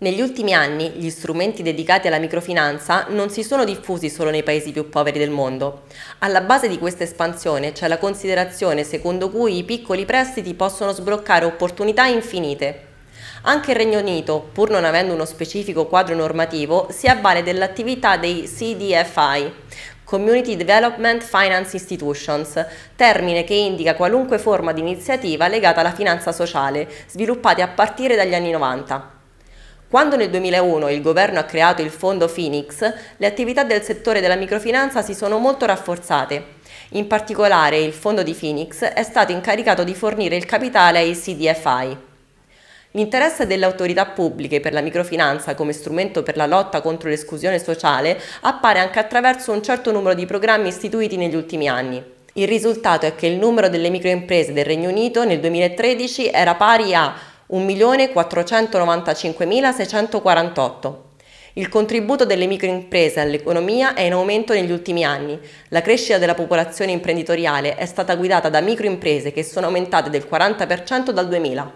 Negli ultimi anni gli strumenti dedicati alla microfinanza non si sono diffusi solo nei paesi più poveri del mondo. Alla base di questa espansione c'è la considerazione secondo cui i piccoli prestiti possono sbloccare opportunità infinite. Anche il Regno Unito, pur non avendo uno specifico quadro normativo, si avvale dell'attività dei CDFI, Community Development Finance Institutions, termine che indica qualunque forma di iniziativa legata alla finanza sociale, sviluppati a partire dagli anni 90. Quando nel 2001 il governo ha creato il fondo Phoenix, le attività del settore della microfinanza si sono molto rafforzate. In particolare il fondo di Phoenix è stato incaricato di fornire il capitale ai CDFI. L'interesse delle autorità pubbliche per la microfinanza come strumento per la lotta contro l'esclusione sociale appare anche attraverso un certo numero di programmi istituiti negli ultimi anni. Il risultato è che il numero delle microimprese del Regno Unito nel 2013 era pari a 1.495.648. Il contributo delle microimprese all'economia è in aumento negli ultimi anni. La crescita della popolazione imprenditoriale è stata guidata da microimprese che sono aumentate del 40% dal 2000.